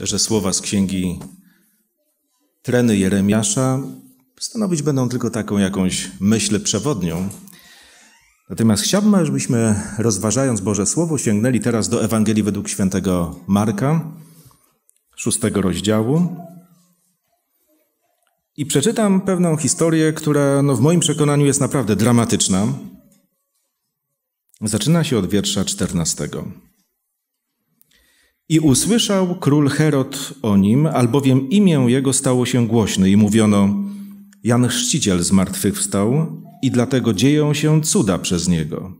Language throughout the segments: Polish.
że słowa z księgi Treny Jeremiasza stanowić będą tylko taką jakąś myśl przewodnią. Natomiast chciałbym, żebyśmy rozważając Boże Słowo sięgnęli teraz do Ewangelii według świętego Marka, szóstego rozdziału. I przeczytam pewną historię, która no, w moim przekonaniu jest naprawdę dramatyczna. Zaczyna się od wiersza 14. I usłyszał król Herod o nim, albowiem imię jego stało się głośne i mówiono: Jan Chrzciciel zmartwychwstał i dlatego dzieją się cuda przez niego.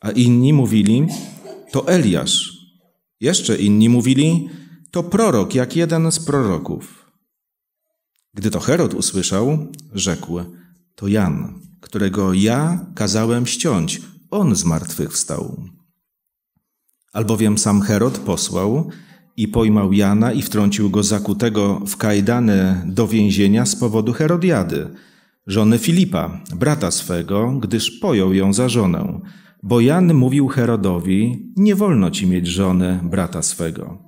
A inni mówili: To Eliasz. Jeszcze inni mówili: To prorok, jak jeden z proroków. Gdy to Herod usłyszał, rzekł: To Jan, którego ja kazałem ściąć, on zmartwychwstał. Albowiem sam Herod posłał i pojmał Jana i wtrącił go zakutego w kajdany do więzienia z powodu Herodiady, żony Filipa, brata swego, gdyż pojął ją za żonę. Bo Jan mówił Herodowi, nie wolno ci mieć żony brata swego.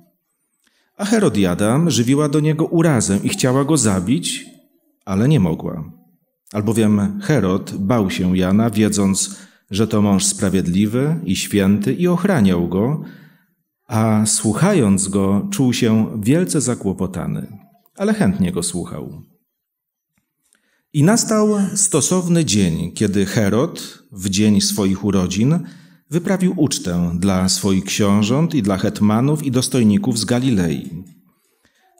A Herodiada żywiła do niego urazę i chciała go zabić, ale nie mogła. Albowiem Herod bał się Jana, wiedząc, że to mąż sprawiedliwy i święty i ochraniał go, a słuchając go czuł się wielce zakłopotany, ale chętnie go słuchał. I nastał stosowny dzień, kiedy Herod, w dzień swoich urodzin, wyprawił ucztę dla swoich książąt i dla hetmanów i dostojników z Galilei.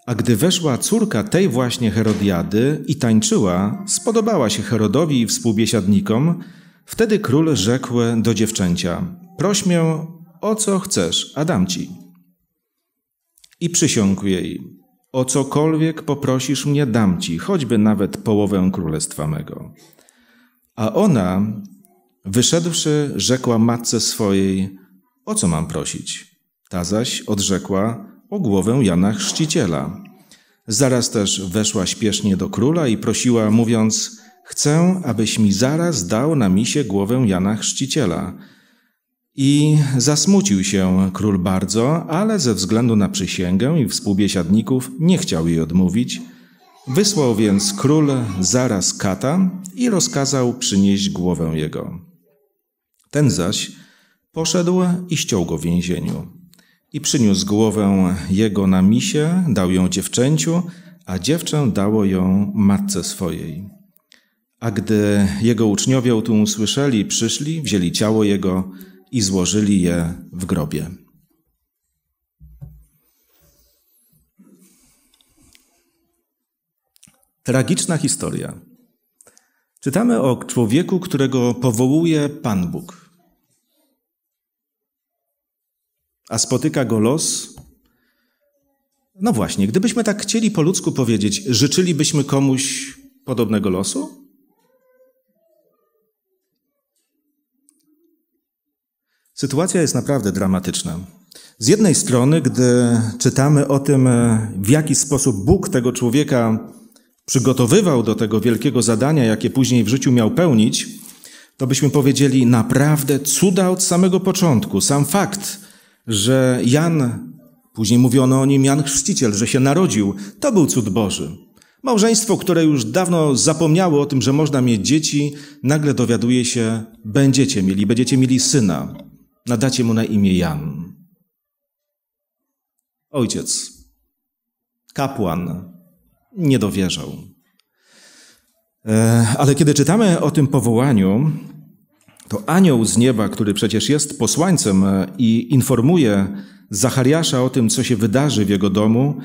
A gdy weszła córka tej właśnie Herodiady i tańczyła, spodobała się Herodowi i współbiesiadnikom, Wtedy król rzekł do dziewczęcia: Proś mię o co chcesz, a dam ci. I przysiągł jej: O cokolwiek poprosisz mnie, dam ci, choćby nawet połowę królestwa mego. A ona, wyszedłszy, rzekła matce swojej: O co mam prosić? Ta zaś odrzekła: O głowę Jana Chrzciciela. Zaraz też weszła śpiesznie do króla i prosiła, mówiąc: Chcę, abyś mi zaraz dał na misie głowę Jana Chrzciciela. I zasmucił się król bardzo, ale ze względu na przysięgę i współbiesiadników nie chciał jej odmówić. Wysłał więc król zaraz kata i rozkazał przynieść głowę jego. Ten zaś poszedł i ściął go w więzieniu. I przyniósł głowę jego na misie, dał ją dziewczęciu, a dziewczę dało ją matce swojej. A gdy jego uczniowie o tym usłyszeli, przyszli, wzięli ciało jego i złożyli je w grobie. Tragiczna historia. Czytamy o człowieku, którego powołuje Pan Bóg. A spotyka go los. No właśnie, gdybyśmy tak chcieli po ludzku powiedzieć, życzylibyśmy komuś podobnego losu? Sytuacja jest naprawdę dramatyczna. Z jednej strony, gdy czytamy o tym, e, w jaki sposób Bóg tego człowieka przygotowywał do tego wielkiego zadania, jakie później w życiu miał pełnić, to byśmy powiedzieli naprawdę cuda od samego początku. Sam fakt, że Jan, później mówiono o nim Jan Chrzciciel, że się narodził, to był cud Boży. Małżeństwo, które już dawno zapomniało o tym, że można mieć dzieci, nagle dowiaduje się, będziecie mieli, będziecie mieli syna. Nadacie mu na imię Jan. Ojciec, kapłan, nie dowierzał. E, ale kiedy czytamy o tym powołaniu, to anioł z nieba, który przecież jest posłańcem e, i informuje Zachariasza o tym, co się wydarzy w jego domu,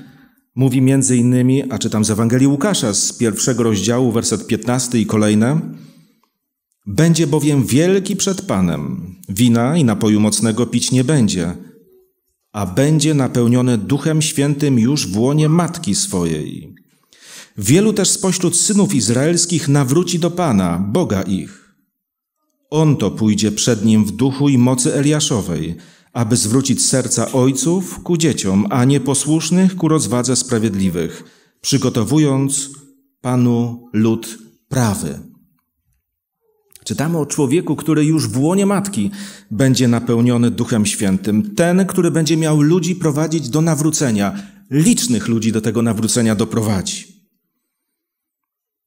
mówi między innymi, a czytam z Ewangelii Łukasza z pierwszego rozdziału, werset 15 i kolejne – będzie bowiem wielki przed Panem, wina i napoju mocnego pić nie będzie, a będzie napełniony Duchem Świętym już w łonie matki swojej. Wielu też spośród synów izraelskich nawróci do Pana, Boga ich. On to pójdzie przed nim w duchu i mocy Eliaszowej, aby zwrócić serca ojców ku dzieciom, a nieposłusznych ku rozwadze sprawiedliwych, przygotowując Panu lud prawy. Czytamy o człowieku, który już w łonie matki będzie napełniony Duchem Świętym. Ten, który będzie miał ludzi prowadzić do nawrócenia, licznych ludzi do tego nawrócenia doprowadzi.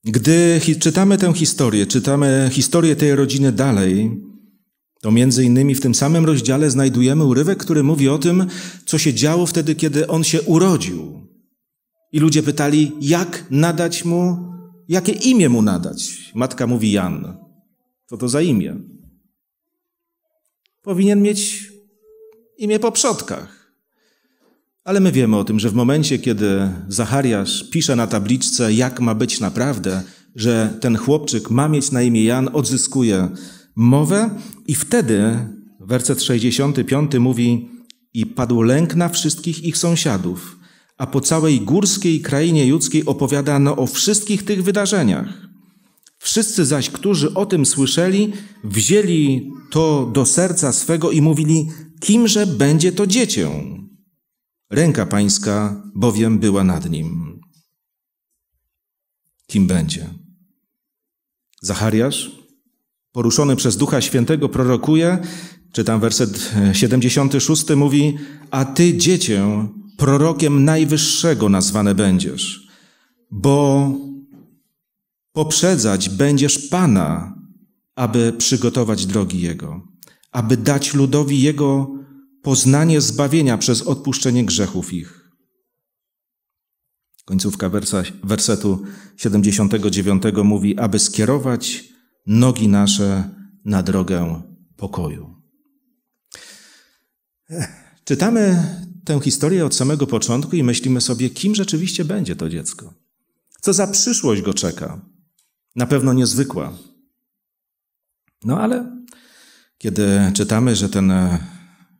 Gdy czytamy tę historię, czytamy historię tej rodziny dalej, to między innymi w tym samym rozdziale znajdujemy urywek, który mówi o tym, co się działo wtedy, kiedy on się urodził. I ludzie pytali, jak nadać mu, jakie imię mu nadać. Matka mówi Jan. Co to za imię? Powinien mieć imię po przodkach. Ale my wiemy o tym, że w momencie, kiedy Zachariasz pisze na tabliczce, jak ma być naprawdę, że ten chłopczyk ma mieć na imię Jan, odzyskuje mowę i wtedy werset 65 mówi i padł lęk na wszystkich ich sąsiadów, a po całej górskiej krainie judzkiej opowiadano o wszystkich tych wydarzeniach. Wszyscy zaś, którzy o tym słyszeli, wzięli to do serca swego i mówili, kimże będzie to dziecię? Ręka pańska bowiem była nad nim. Kim będzie? Zachariasz, poruszony przez Ducha Świętego, prorokuje, czytam werset 76, e, mówi, a ty, dziecię, prorokiem Najwyższego nazwane będziesz, bo Poprzedzać będziesz Pana, aby przygotować drogi Jego, aby dać ludowi Jego poznanie zbawienia przez odpuszczenie grzechów ich. Końcówka wersa, wersetu 79 mówi, aby skierować nogi nasze na drogę pokoju. Czytamy tę historię od samego początku i myślimy sobie, kim rzeczywiście będzie to dziecko. Co za przyszłość go czeka. Na pewno niezwykła. No ale kiedy czytamy, że ten e,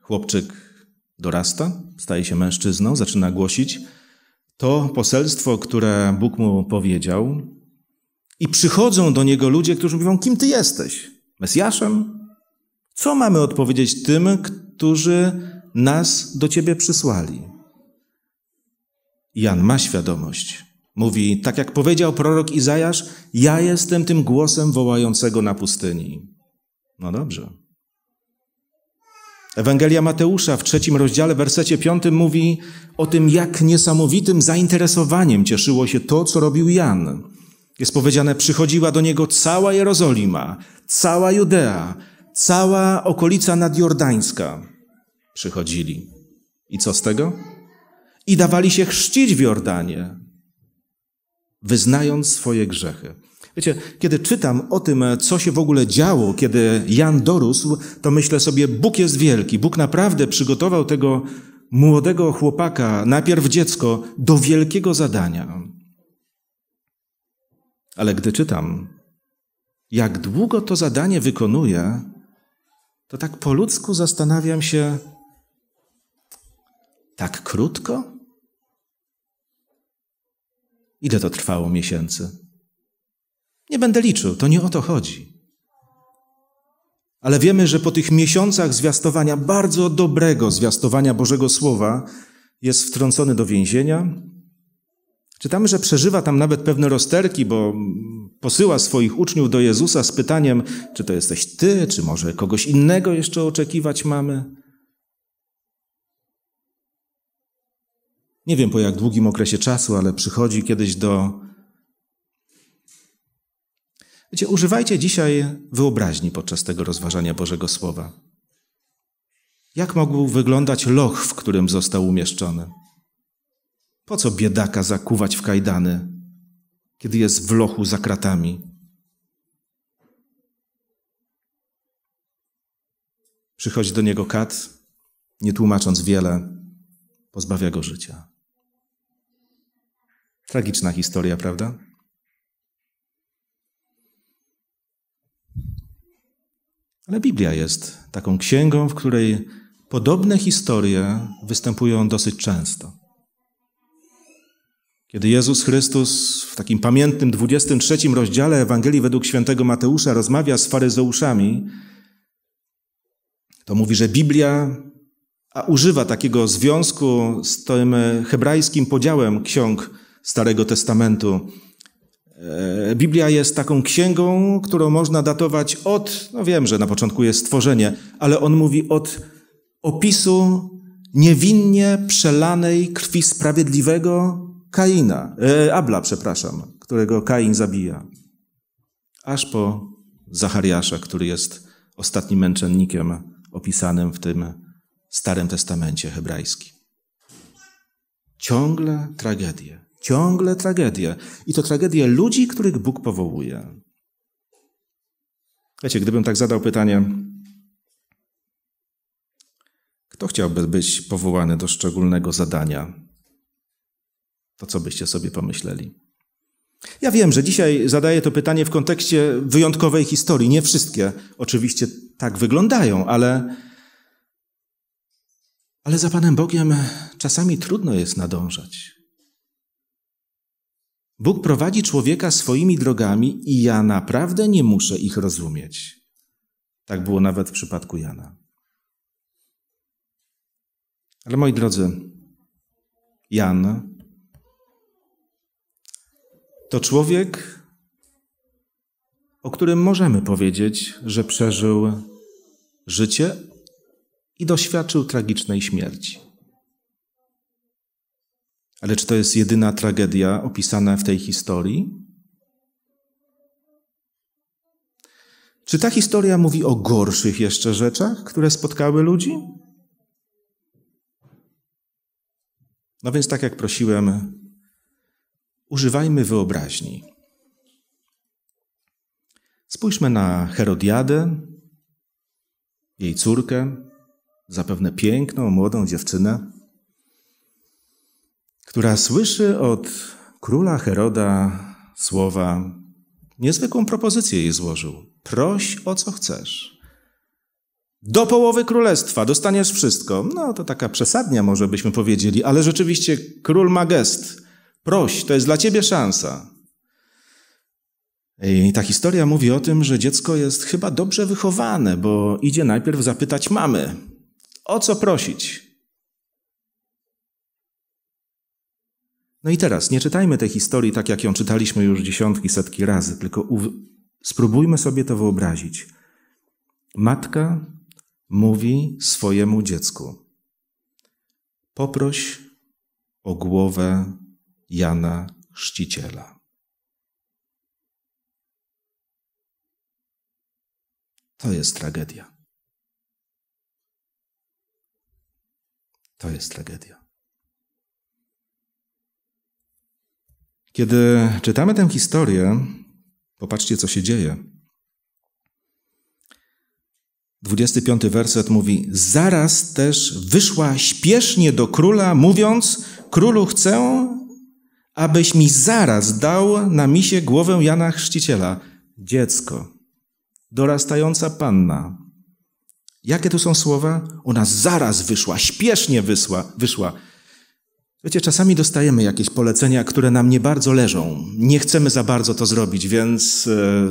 chłopczyk dorasta, staje się mężczyzną, zaczyna głosić to poselstwo, które Bóg mu powiedział, i przychodzą do niego ludzie, którzy mówią: Kim ty jesteś? Mesjaszem? Co mamy odpowiedzieć tym, którzy nas do ciebie przysłali? Jan ma świadomość, Mówi, tak jak powiedział prorok Izajasz, ja jestem tym głosem wołającego na pustyni. No dobrze. Ewangelia Mateusza w trzecim rozdziale, wersecie piątym mówi o tym, jak niesamowitym zainteresowaniem cieszyło się to, co robił Jan. Jest powiedziane, przychodziła do niego cała Jerozolima, cała Judea, cała okolica nadjordańska. Przychodzili. I co z tego? I dawali się chrzcić w Jordanie wyznając swoje grzechy. Wiecie, kiedy czytam o tym, co się w ogóle działo, kiedy Jan dorósł, to myślę sobie, Bóg jest wielki. Bóg naprawdę przygotował tego młodego chłopaka, najpierw dziecko, do wielkiego zadania. Ale gdy czytam, jak długo to zadanie wykonuje, to tak po ludzku zastanawiam się, tak krótko? Ile to trwało miesięcy? Nie będę liczył, to nie o to chodzi. Ale wiemy, że po tych miesiącach zwiastowania, bardzo dobrego zwiastowania Bożego Słowa, jest wtrącony do więzienia. Czytamy, że przeżywa tam nawet pewne rozterki, bo posyła swoich uczniów do Jezusa z pytaniem, czy to jesteś ty, czy może kogoś innego jeszcze oczekiwać mamy. nie wiem po jak długim okresie czasu, ale przychodzi kiedyś do. Wiecie, używajcie dzisiaj wyobraźni podczas tego rozważania Bożego Słowa. Jak mógł wyglądać loch, w którym został umieszczony? Po co biedaka zakuwać w kajdany, kiedy jest w lochu za kratami? Przychodzi do niego kat, nie tłumacząc wiele, pozbawia go życia. Tragiczna historia, prawda? Ale Biblia jest taką księgą, w której podobne historie występują dosyć często. Kiedy Jezus Chrystus w takim pamiętnym 23 rozdziale Ewangelii według świętego Mateusza rozmawia z faryzeuszami, to mówi, że Biblia, a używa takiego związku z tym hebrajskim podziałem ksiąg Starego Testamentu. E, Biblia jest taką księgą, którą można datować od, no wiem, że na początku jest stworzenie, ale on mówi od opisu niewinnie przelanej krwi sprawiedliwego Kaina, e, Abla, przepraszam, którego Kain zabija, aż po Zachariasza, który jest ostatnim męczennikiem opisanym w tym Starym Testamencie hebrajskim. Ciągle tragedie. Ciągle tragedie. I to tragedie ludzi, których Bóg powołuje. Wiecie, gdybym tak zadał pytanie, kto chciałby być powołany do szczególnego zadania, to co byście sobie pomyśleli? Ja wiem, że dzisiaj zadaję to pytanie w kontekście wyjątkowej historii. Nie wszystkie oczywiście tak wyglądają, ale, ale za Panem Bogiem czasami trudno jest nadążać. Bóg prowadzi człowieka swoimi drogami i ja naprawdę nie muszę ich rozumieć. Tak było nawet w przypadku Jana. Ale moi drodzy, Jan to człowiek, o którym możemy powiedzieć, że przeżył życie i doświadczył tragicznej śmierci. Ale czy to jest jedyna tragedia opisana w tej historii? Czy ta historia mówi o gorszych jeszcze rzeczach, które spotkały ludzi? No więc, tak jak prosiłem, używajmy wyobraźni. Spójrzmy na Herodiadę, jej córkę, zapewne piękną, młodą dziewczynę która słyszy od króla Heroda słowa, niezwykłą propozycję jej złożył. Proś o co chcesz. Do połowy królestwa dostaniesz wszystko. No to taka przesadnia może byśmy powiedzieli, ale rzeczywiście król ma gest. Proś, to jest dla ciebie szansa. I ta historia mówi o tym, że dziecko jest chyba dobrze wychowane, bo idzie najpierw zapytać mamy, o co prosić. No i teraz nie czytajmy tej historii tak, jak ją czytaliśmy już dziesiątki, setki razy, tylko spróbujmy sobie to wyobrazić. Matka mówi swojemu dziecku: Poproś o głowę Jana Chrzciciela. To jest tragedia. To jest tragedia. Kiedy czytamy tę historię, popatrzcie, co się dzieje. 25 werset mówi: Zaraz też wyszła śpiesznie do króla, mówiąc: Królu, chcę, abyś mi zaraz dał na misie głowę Jana Chrzciciela. Dziecko, dorastająca panna. Jakie tu są słowa? Ona zaraz wyszła, śpiesznie wysła, wyszła. Wiecie, czasami dostajemy jakieś polecenia, które nam nie bardzo leżą. Nie chcemy za bardzo to zrobić, więc. E,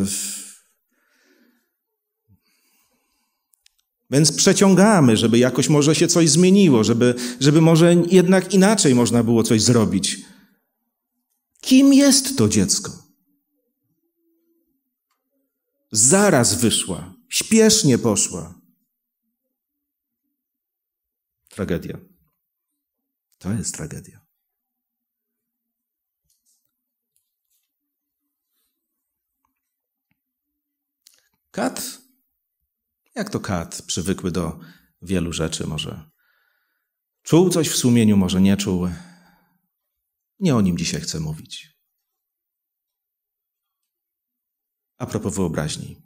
więc przeciągamy, żeby jakoś może się coś zmieniło, żeby, żeby może jednak inaczej można było coś zrobić. Kim jest to dziecko? Zaraz wyszła, śpiesznie poszła. Tragedia. To jest tragedia. Kat, jak to kat, przywykły do wielu rzeczy, może czuł coś w sumieniu, może nie czuł. Nie o nim dzisiaj chcę mówić. A propos wyobraźni.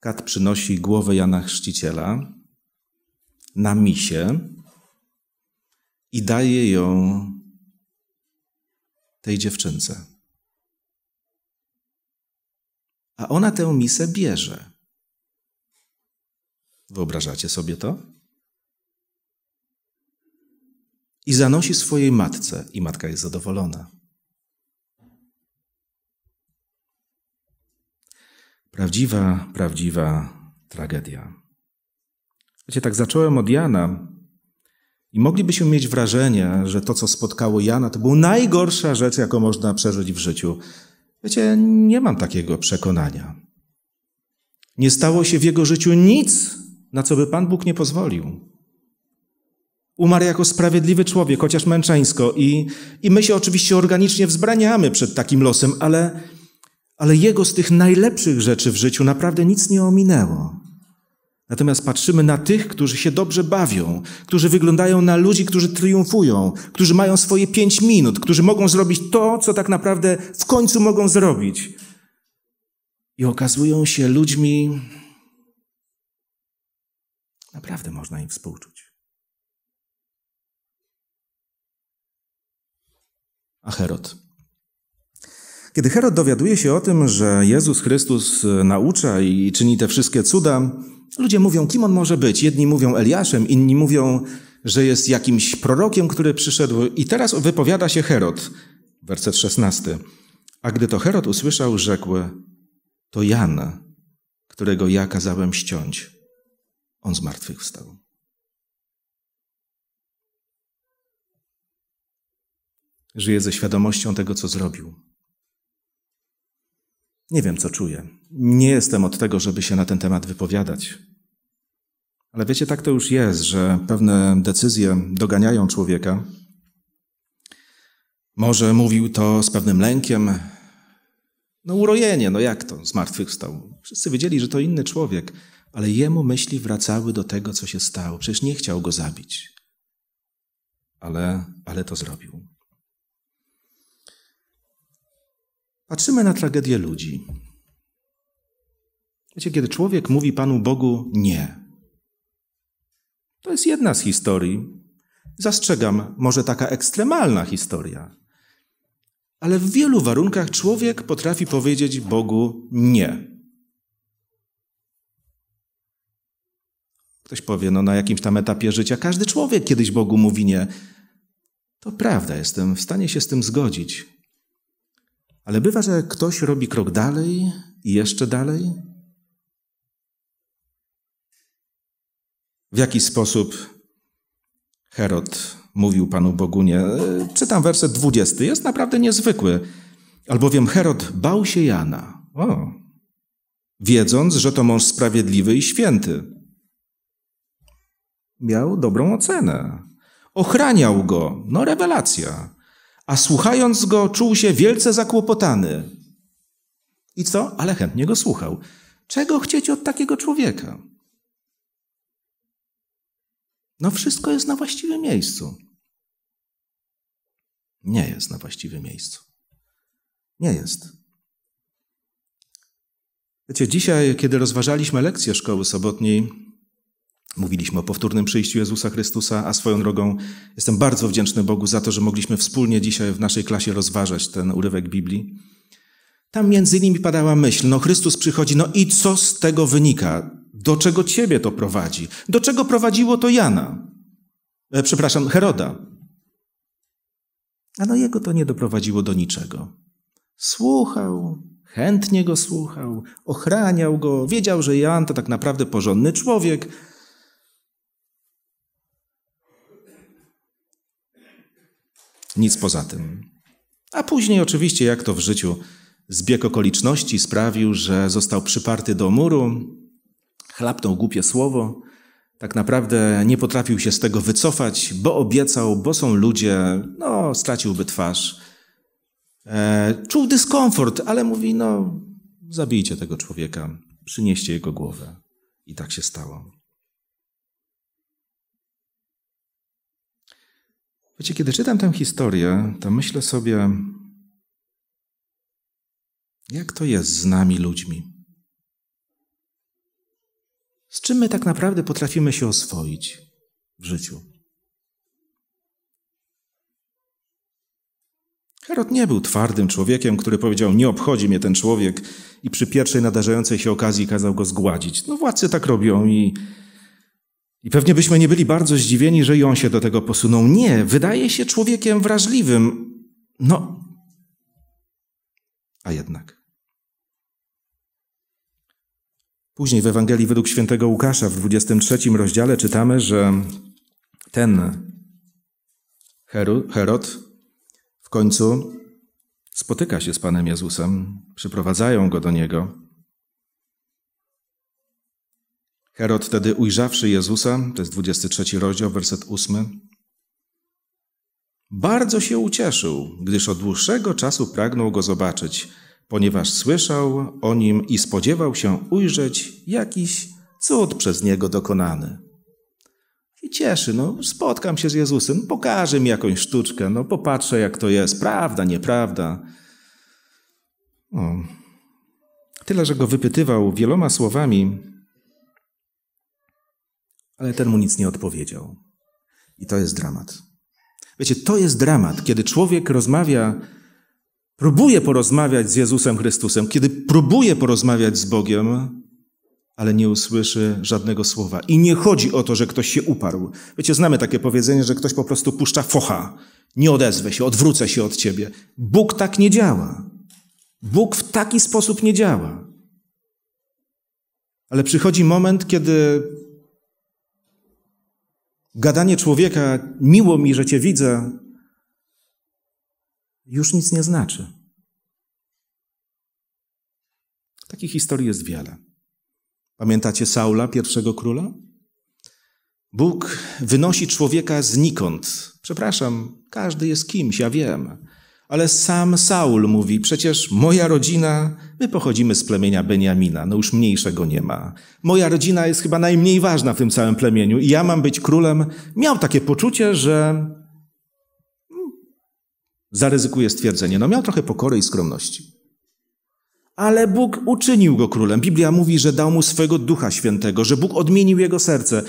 Kat przynosi głowę Jana Chrzciciela na misie i daje ją tej dziewczynce. A ona tę misę bierze. Wyobrażacie sobie to? I zanosi swojej matce, i matka jest zadowolona. Prawdziwa, prawdziwa tragedia. Wiecie, tak zacząłem od Jana, i moglibyśmy mieć wrażenie, że to, co spotkało Jana, to była najgorsza rzecz, jaką można przeżyć w życiu. Wiecie, nie mam takiego przekonania. Nie stało się w jego życiu nic, na co by Pan Bóg nie pozwolił. Umarł jako sprawiedliwy człowiek, chociaż męczeńsko, i, i my się oczywiście organicznie wzbraniamy przed takim losem, ale, ale jego z tych najlepszych rzeczy w życiu naprawdę nic nie ominęło. Natomiast patrzymy na tych, którzy się dobrze bawią, którzy wyglądają na ludzi, którzy triumfują, którzy mają swoje pięć minut, którzy mogą zrobić to, co tak naprawdę w końcu mogą zrobić. I okazują się ludźmi, naprawdę można im współczuć. A Herod. Kiedy Herod dowiaduje się o tym, że Jezus Chrystus naucza i czyni te wszystkie cuda, Ludzie mówią, kim on może być. Jedni mówią Eliaszem, inni mówią, że jest jakimś prorokiem, który przyszedł. I teraz wypowiada się Herod, werset 16. A gdy to Herod usłyszał, rzekł: To Jan, którego ja kazałem ściąć. On zmartwychwstał. Żyje ze świadomością tego, co zrobił. Nie wiem, co czuję. Nie jestem od tego, żeby się na ten temat wypowiadać. Ale wiecie, tak to już jest, że pewne decyzje doganiają człowieka. Może mówił to z pewnym lękiem. No urojenie, no jak to, zmartwychwstał. Wszyscy wiedzieli, że to inny człowiek, ale jemu myśli wracały do tego, co się stało. Przecież nie chciał go zabić. Ale, ale to zrobił. Patrzymy na tragedię ludzi. Wiecie, kiedy człowiek mówi Panu Bogu nie, to jest jedna z historii. Zastrzegam, może taka ekstremalna historia. Ale w wielu warunkach człowiek potrafi powiedzieć Bogu nie. Ktoś powie, no na jakimś tam etapie życia każdy człowiek kiedyś Bogu mówi nie. To prawda, jestem w stanie się z tym zgodzić. Ale bywa, że ktoś robi krok dalej i jeszcze dalej. W jaki sposób Herod mówił Panu Bogu nie? Czytam werset 20. Jest naprawdę niezwykły. Albowiem Herod bał się Jana. O. Wiedząc, że to mąż sprawiedliwy i święty. Miał dobrą ocenę. Ochraniał go. No rewelacja a słuchając go czuł się wielce zakłopotany. I co? Ale chętnie go słuchał. Czego chcieć od takiego człowieka? No, wszystko jest na właściwym miejscu. Nie jest na właściwym miejscu. Nie jest. Wiecie, dzisiaj, kiedy rozważaliśmy lekcję szkoły sobotniej, Mówiliśmy o powtórnym przyjściu Jezusa Chrystusa, a swoją drogą jestem bardzo wdzięczny Bogu za to, że mogliśmy wspólnie dzisiaj w naszej klasie rozważać ten urywek Biblii. Tam między nimi padała myśl, no Chrystus przychodzi, no i co z tego wynika? Do czego ciebie to prowadzi? Do czego prowadziło to Jana? E, przepraszam, Heroda. A no jego to nie doprowadziło do niczego. Słuchał, chętnie go słuchał, ochraniał go, wiedział, że Jan to tak naprawdę porządny człowiek, Nic poza tym. A później, oczywiście, jak to w życiu, zbieg okoliczności sprawił, że został przyparty do muru, chlapnął głupie słowo. Tak naprawdę nie potrafił się z tego wycofać, bo obiecał, bo są ludzie, no, straciłby twarz. E, czuł dyskomfort, ale mówi: No, zabijcie tego człowieka, przynieście jego głowę. I tak się stało. Wiecie, kiedy czytam tę historię, to myślę sobie, jak to jest z nami ludźmi? Z czym my tak naprawdę potrafimy się oswoić w życiu? Herod nie był twardym człowiekiem, który powiedział: Nie obchodzi mnie ten człowiek, i przy pierwszej nadarzającej się okazji kazał go zgładzić. No, władcy tak robią i i pewnie byśmy nie byli bardzo zdziwieni, że i on się do tego posunął. Nie, wydaje się człowiekiem wrażliwym. No, a jednak. Później w Ewangelii według świętego Łukasza w 23 rozdziale czytamy, że ten Herod w końcu spotyka się z Panem Jezusem, przyprowadzają go do niego. Herod wtedy ujrzawszy Jezusa, to jest 23 rozdział, werset 8, bardzo się ucieszył, gdyż od dłuższego czasu pragnął go zobaczyć, ponieważ słyszał o nim i spodziewał się ujrzeć jakiś cud przez niego dokonany. I cieszy, no spotkam się z Jezusem, pokażę mi jakąś sztuczkę, no popatrzę jak to jest, prawda, nieprawda. No. Tyle, że go wypytywał wieloma słowami, ale ten mu nic nie odpowiedział. I to jest dramat. Wiecie, to jest dramat, kiedy człowiek rozmawia, próbuje porozmawiać z Jezusem Chrystusem, kiedy próbuje porozmawiać z Bogiem, ale nie usłyszy żadnego słowa. I nie chodzi o to, że ktoś się uparł. Wiecie, znamy takie powiedzenie, że ktoś po prostu puszcza focha. Nie odezwę się, odwrócę się od ciebie. Bóg tak nie działa. Bóg w taki sposób nie działa. Ale przychodzi moment, kiedy gadanie człowieka, miło mi, że Cię widzę, już nic nie znaczy. Takich historii jest wiele. Pamiętacie Saula, pierwszego króla? Bóg wynosi człowieka znikąd. Przepraszam, każdy jest kimś, ja wiem. Ale sam Saul mówi: Przecież moja rodzina, my pochodzimy z plemienia Beniamina, no już mniejszego nie ma. Moja rodzina jest chyba najmniej ważna w tym całym plemieniu i ja mam być królem. Miał takie poczucie, że hmm, zaryzykuje stwierdzenie. No, miał trochę pokory i skromności. Ale Bóg uczynił go królem. Biblia mówi, że dał mu swego ducha świętego, że Bóg odmienił jego serce.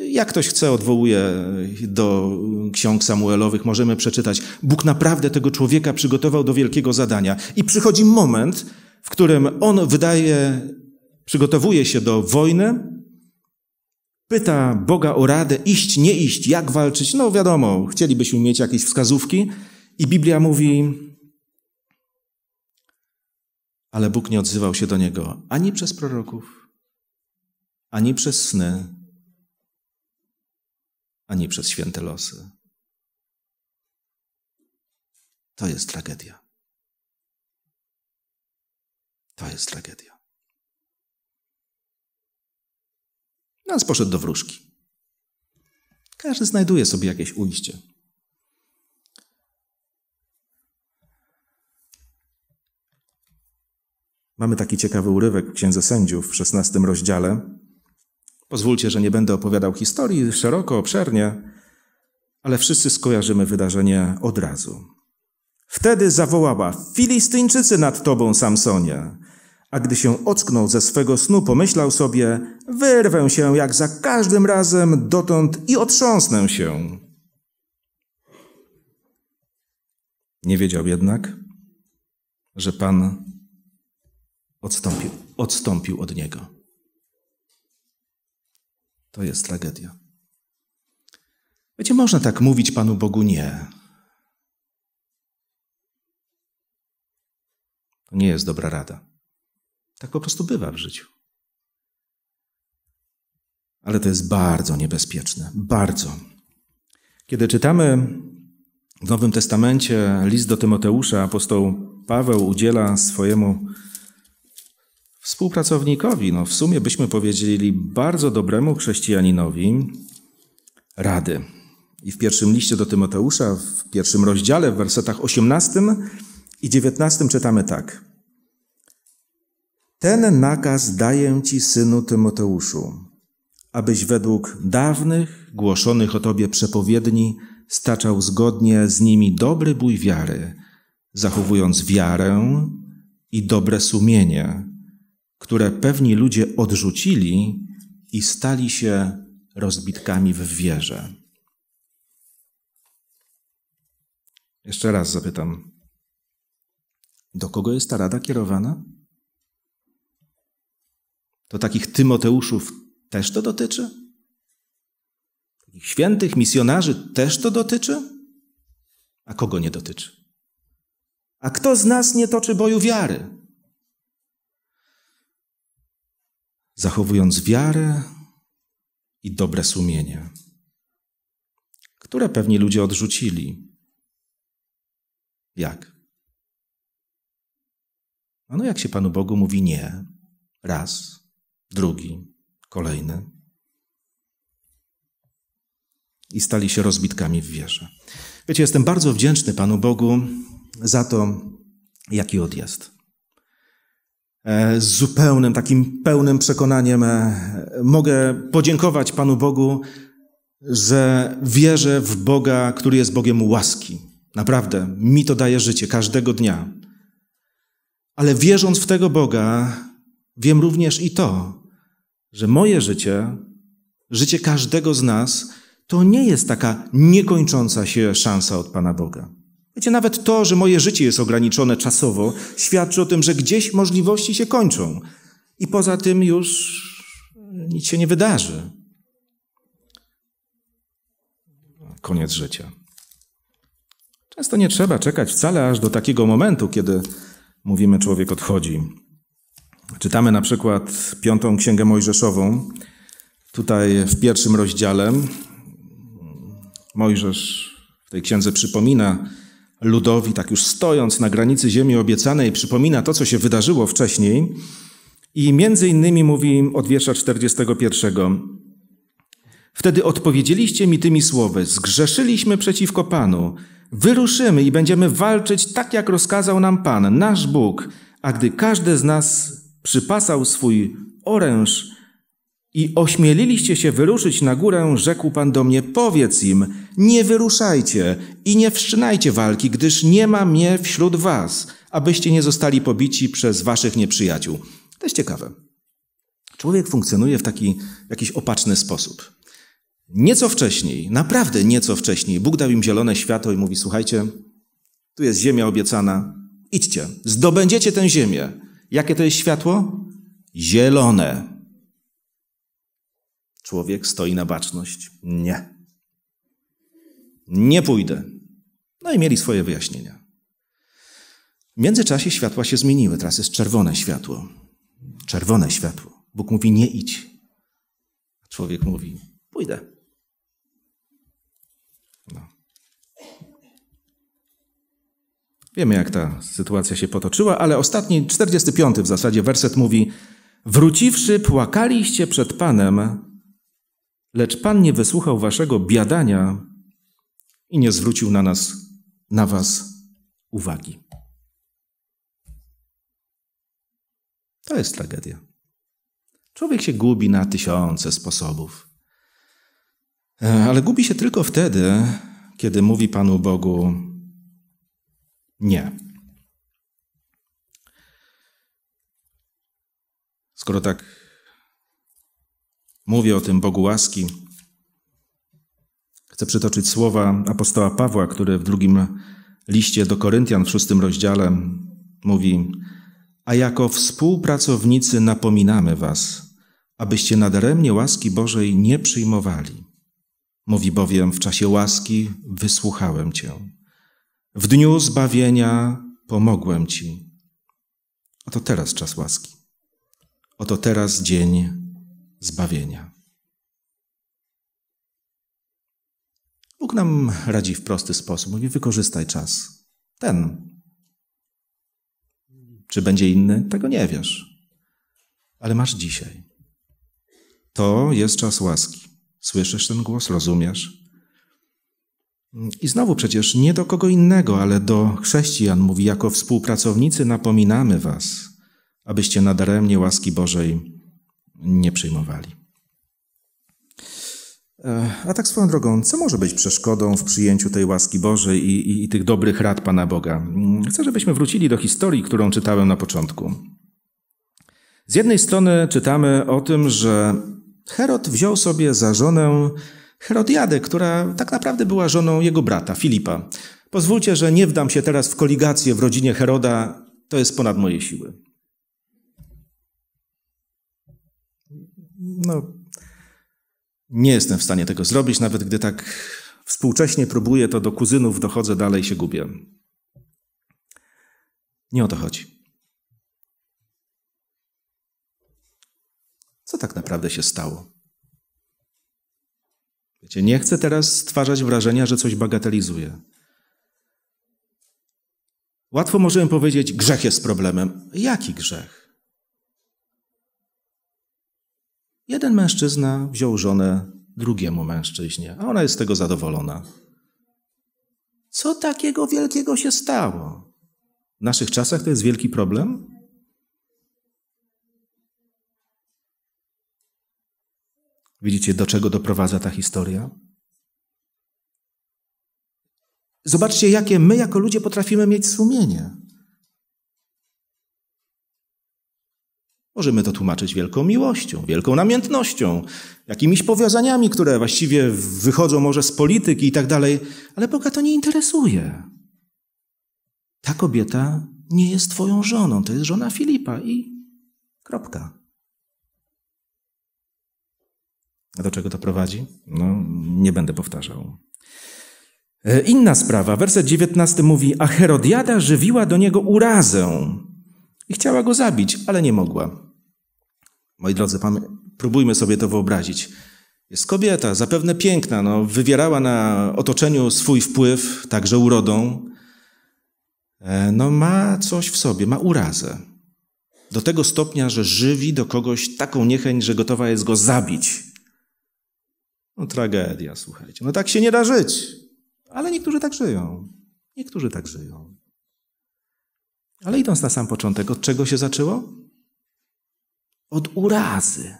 Jak ktoś chce, odwołuje do ksiąg Samuelowych, możemy przeczytać. Bóg naprawdę tego człowieka przygotował do wielkiego zadania. I przychodzi moment, w którym on wydaje, przygotowuje się do wojny, pyta Boga o radę, iść, nie iść, jak walczyć. No wiadomo, chcielibyśmy mieć jakieś wskazówki. I Biblia mówi, ale Bóg nie odzywał się do niego ani przez proroków, ani przez sny, ani przez święte losy. To jest tragedia. To jest tragedia. Nas poszedł do wróżki. Każdy znajduje sobie jakieś ujście. Mamy taki ciekawy urywek w Księdze Sędziów w XVI rozdziale, Pozwólcie, że nie będę opowiadał historii szeroko, obszernie, ale wszyscy skojarzymy wydarzenie od razu. Wtedy zawołała: Filistyńczycy nad tobą, Samsonie! A gdy się ocknął ze swego snu, pomyślał sobie: Wyrwę się jak za każdym razem dotąd i otrząsnę się. Nie wiedział jednak, że Pan odstąpił, odstąpił od niego. To jest tragedia. Wiecie, można tak mówić Panu Bogu nie. To nie jest dobra rada. Tak po prostu bywa w życiu. Ale to jest bardzo niebezpieczne. Bardzo. Kiedy czytamy w Nowym Testamencie list do Tymoteusza, apostoł Paweł udziela swojemu współpracownikowi, no w sumie byśmy powiedzieli bardzo dobremu chrześcijaninowi, rady. I w pierwszym liście do Tymoteusza, w pierwszym rozdziale, w wersetach 18 i 19 czytamy tak. Ten nakaz daję Ci, synu Tymoteuszu, abyś według dawnych, głoszonych o Tobie przepowiedni staczał zgodnie z nimi dobry bój wiary, zachowując wiarę i dobre sumienie, które pewni ludzie odrzucili i stali się rozbitkami w wierze. Jeszcze raz zapytam, do kogo jest ta rada kierowana? To takich Tymoteuszów też to dotyczy? Takich świętych misjonarzy też to dotyczy? A kogo nie dotyczy? A kto z nas nie toczy boju wiary? zachowując wiarę i dobre sumienie, które pewni ludzie odrzucili. Jak? A no, no jak się Panu Bogu mówi nie? Raz, drugi, kolejny. I stali się rozbitkami w wierze. Wiecie, jestem bardzo wdzięczny Panu Bogu za to, jaki odjazd. jest. E, z zupełnym, takim pełnym przekonaniem e, mogę podziękować Panu Bogu, że wierzę w Boga, który jest Bogiem łaski. Naprawdę, mi to daje życie każdego dnia. Ale wierząc w tego Boga, wiem również i to, że moje życie, życie każdego z nas, to nie jest taka niekończąca się szansa od Pana Boga. Wiecie, nawet to, że moje życie jest ograniczone czasowo, świadczy o tym, że gdzieś możliwości się kończą. I poza tym już nic się nie wydarzy. Koniec życia. Często nie trzeba czekać wcale aż do takiego momentu, kiedy mówimy, człowiek odchodzi. Czytamy na przykład piątą księgę Mojżeszową. Tutaj w pierwszym rozdziale Mojżesz w tej księdze przypomina ludowi, tak już stojąc na granicy ziemi obiecanej, przypomina to, co się wydarzyło wcześniej i między innymi mówi od wiersza 41. Wtedy odpowiedzieliście mi tymi słowy: Zgrzeszyliśmy przeciwko Panu. Wyruszymy i będziemy walczyć tak, jak rozkazał nam Pan, nasz Bóg. A gdy każdy z nas przypasał swój oręż, i ośmieliliście się wyruszyć na górę, rzekł Pan do mnie, powiedz im, nie wyruszajcie i nie wszczynajcie walki, gdyż nie ma mnie wśród was, abyście nie zostali pobici przez waszych nieprzyjaciół. To jest ciekawe. Człowiek funkcjonuje w taki jakiś opaczny sposób. Nieco wcześniej, naprawdę nieco wcześniej, Bóg dał im zielone światło i mówi, słuchajcie, tu jest ziemia obiecana, idźcie, zdobędziecie tę ziemię. Jakie to jest światło? Zielone. Człowiek stoi na baczność. Nie. Nie pójdę. No i mieli swoje wyjaśnienia. W międzyczasie światła się zmieniły. Teraz jest czerwone światło. Czerwone światło. Bóg mówi: Nie idź. Człowiek mówi: Pójdę. No. Wiemy, jak ta sytuacja się potoczyła, ale ostatni, 45 w zasadzie werset mówi: Wróciwszy, płakaliście przed Panem, Lecz Pan nie wysłuchał waszego biadania i nie zwrócił na nas, na was uwagi. To jest tragedia. Człowiek się gubi na tysiące sposobów. E, ale gubi się tylko wtedy, kiedy mówi Panu Bogu nie. Skoro tak Mówię o tym Bogu łaski. Chcę przytoczyć słowa apostoła Pawła, który w drugim liście do Koryntian w szóstym rozdziale mówi: A jako współpracownicy napominamy Was, abyście nadaremnie łaski Bożej nie przyjmowali. Mówi bowiem: W czasie łaski wysłuchałem Cię. W dniu zbawienia pomogłem Ci. Oto teraz czas łaski. Oto teraz dzień zbawienia. Bóg nam radzi w prosty sposób. Mówi, wykorzystaj czas. Ten. Czy będzie inny? Tego nie wiesz. Ale masz dzisiaj. To jest czas łaski. Słyszysz ten głos, rozumiesz. I znowu przecież nie do kogo innego, ale do chrześcijan mówi: Jako współpracownicy napominamy Was, abyście nadaremnie łaski Bożej nie przyjmowali. E, a tak swoją drogą, co może być przeszkodą w przyjęciu tej łaski Bożej i, i, i tych dobrych rad Pana Boga? Mm, chcę, żebyśmy wrócili do historii, którą czytałem na początku. Z jednej strony czytamy o tym, że Herod wziął sobie za żonę Herodiadę, która tak naprawdę była żoną jego brata, Filipa. Pozwólcie, że nie wdam się teraz w koligację w rodzinie Heroda, to jest ponad moje siły. no, nie jestem w stanie tego zrobić, nawet gdy tak współcześnie próbuję, to do kuzynów dochodzę dalej się gubię. Nie o to chodzi. Co tak naprawdę się stało? Wiecie, nie chcę teraz stwarzać wrażenia, że coś bagatelizuję. Łatwo możemy powiedzieć, grzech jest problemem. Jaki grzech? Jeden mężczyzna wziął żonę drugiemu mężczyźnie, a ona jest z tego zadowolona. Co takiego wielkiego się stało? W naszych czasach to jest wielki problem? Widzicie, do czego doprowadza ta historia? Zobaczcie, jakie my jako ludzie potrafimy mieć sumienie. Możemy to tłumaczyć wielką miłością, wielką namiętnością, jakimiś powiązaniami, które właściwie wychodzą może z polityki i tak dalej, ale Boga to nie interesuje. Ta kobieta nie jest Twoją żoną, to jest żona Filipa i kropka. A do czego to prowadzi? No, nie będę powtarzał. E, inna sprawa, werset 19 mówi: A Herodiada żywiła do niego urazę i chciała go zabić, ale nie mogła. Moi drodzy, próbujmy sobie to wyobrazić. Jest kobieta, zapewne piękna, no, wywierała na otoczeniu swój wpływ, także urodą. E, no, ma coś w sobie, ma urazę. Do tego stopnia, że żywi do kogoś taką niechęć, że gotowa jest go zabić. No, tragedia, słuchajcie. No, tak się nie da żyć. Ale niektórzy tak żyją. Niektórzy tak żyją. Ale idąc na sam początek, od czego się zaczęło? Od urazy.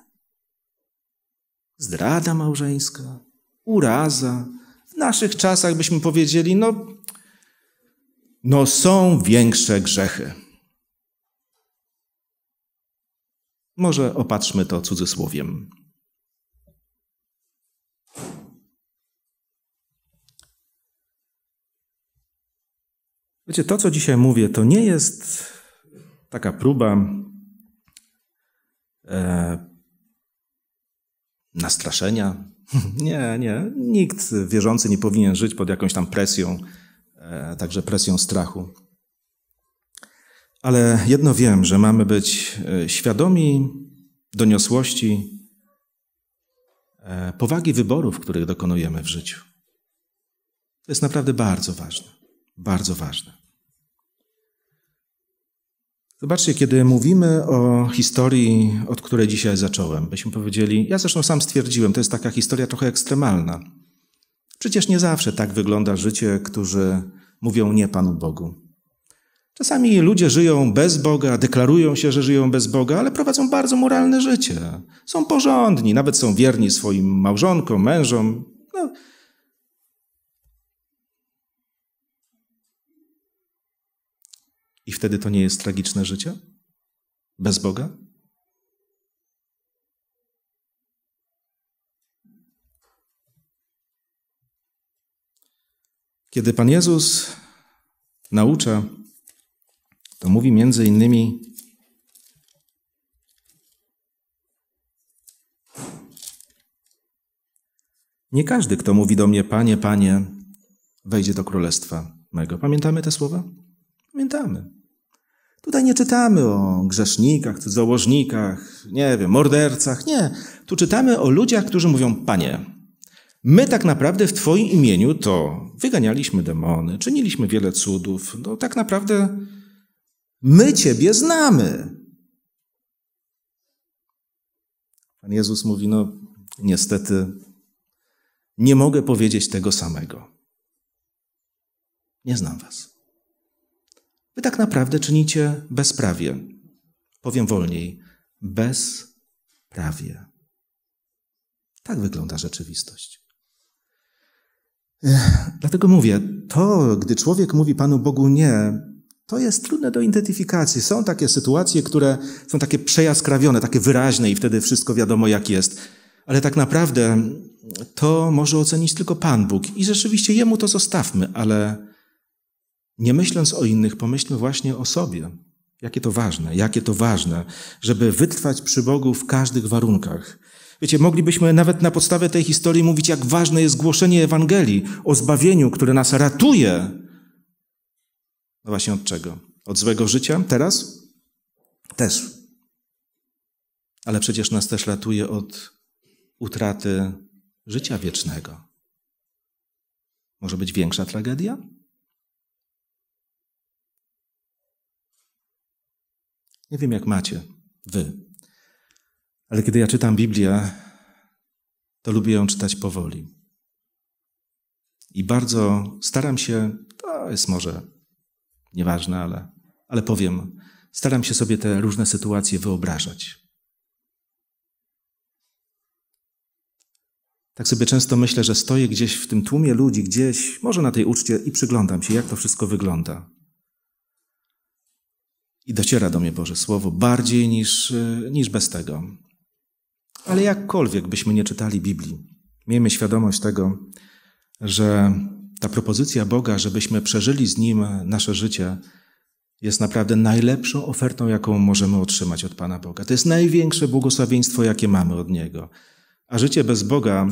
Zdrada małżeńska, uraza. W naszych czasach byśmy powiedzieli, no, no są większe grzechy. Może opatrzmy to cudzysłowiem. Wiecie, to co dzisiaj mówię, to nie jest taka próba e, nastraszenia. nie, nie. Nikt wierzący nie powinien żyć pod jakąś tam presją, e, także presją strachu. Ale jedno wiem, że mamy być e, świadomi doniosłości, e, powagi wyborów, których dokonujemy w życiu. To jest naprawdę bardzo ważne bardzo ważne. Zobaczcie, kiedy mówimy o historii, od której dzisiaj zacząłem, byśmy powiedzieli, ja zresztą sam stwierdziłem, to jest taka historia trochę ekstremalna. Przecież nie zawsze tak wygląda życie, którzy mówią nie Panu Bogu. Czasami ludzie żyją bez Boga, deklarują się, że żyją bez Boga, ale prowadzą bardzo moralne życie. Są porządni, nawet są wierni swoim małżonkom, mężom. No, I wtedy to nie jest tragiczne życie? Bez Boga? Kiedy Pan Jezus naucza, to mówi między innymi Nie każdy, kto mówi do mnie, Panie, Panie, wejdzie do królestwa mego. Pamiętamy te słowa? Pamiętamy. Tutaj nie czytamy o grzesznikach, założnikach, nie wiem, mordercach. Nie. Tu czytamy o ludziach, którzy mówią: Panie, my tak naprawdę w Twoim imieniu to wyganialiśmy demony, czyniliśmy wiele cudów. No tak naprawdę my Ciebie znamy. Pan Jezus mówi: No, niestety, nie mogę powiedzieć tego samego. Nie znam Was. Wy tak naprawdę czynicie bezprawie. Powiem wolniej, bezprawie. Tak wygląda rzeczywistość. Dlatego mówię, to, gdy człowiek mówi Panu Bogu nie, to jest trudne do identyfikacji. Są takie sytuacje, które są takie przejaskrawione, takie wyraźne i wtedy wszystko wiadomo, jak jest. Ale tak naprawdę to może ocenić tylko Pan Bóg i rzeczywiście Jemu to zostawmy, ale nie myśląc o innych, pomyślmy właśnie o sobie. Jakie to ważne, jakie to ważne, żeby wytrwać przy Bogu w każdych warunkach. Wiecie, moglibyśmy nawet na podstawie tej historii mówić, jak ważne jest głoszenie Ewangelii o zbawieniu, które nas ratuje. No właśnie od czego? Od złego życia teraz? Też. Ale przecież nas też ratuje od utraty życia wiecznego. Może być większa tragedia? Nie wiem, jak macie, wy. Ale kiedy ja czytam Biblię, to lubię ją czytać powoli. I bardzo staram się, to jest może nieważne, ale, ale powiem, staram się sobie te różne sytuacje wyobrażać. Tak sobie często myślę, że stoję gdzieś w tym tłumie ludzi, gdzieś, może na tej uczcie i przyglądam się, jak to wszystko wygląda. I dociera do mnie Boże Słowo bardziej niż, e, niż bez tego. Ale jakkolwiek byśmy nie czytali Biblii, miejmy świadomość tego, że ta propozycja Boga, żebyśmy przeżyli z Nim nasze życie, jest naprawdę najlepszą ofertą, jaką możemy otrzymać od Pana Boga. To jest największe błogosławieństwo, jakie mamy od Niego. A życie bez Boga,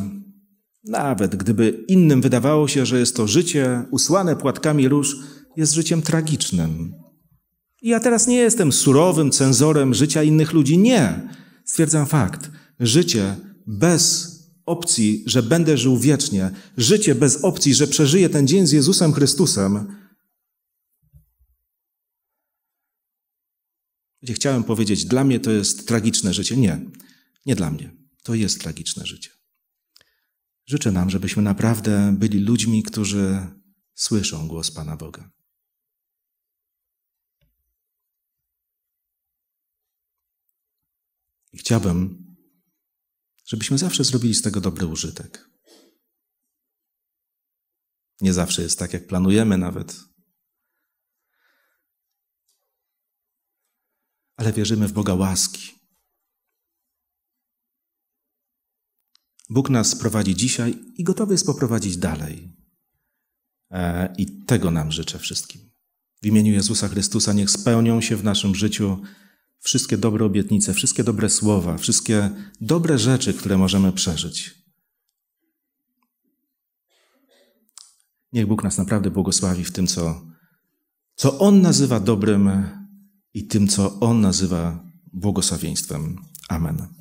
nawet gdyby innym wydawało się, że jest to życie usłane płatkami róż, jest życiem tragicznym. Ja teraz nie jestem surowym cenzorem życia innych ludzi. Nie. Stwierdzam fakt. Życie bez opcji, że będę żył wiecznie, życie bez opcji, że przeżyję ten dzień z Jezusem Chrystusem, gdzie chciałem powiedzieć, dla mnie to jest tragiczne życie. Nie, nie dla mnie. To jest tragiczne życie. Życzę nam, żebyśmy naprawdę byli ludźmi, którzy słyszą głos Pana Boga. I chciałbym, żebyśmy zawsze zrobili z tego dobry użytek. Nie zawsze jest tak, jak planujemy nawet. Ale wierzymy w Boga łaski. Bóg nas prowadzi dzisiaj i gotowy jest poprowadzić dalej. E, I tego nam życzę wszystkim. W imieniu Jezusa Chrystusa niech spełnią się w naszym życiu wszystkie dobre obietnice, wszystkie dobre słowa, wszystkie dobre rzeczy, które możemy przeżyć. Niech Bóg nas naprawdę błogosławi w tym, co, co On nazywa dobrym i tym, co On nazywa błogosławieństwem. Amen.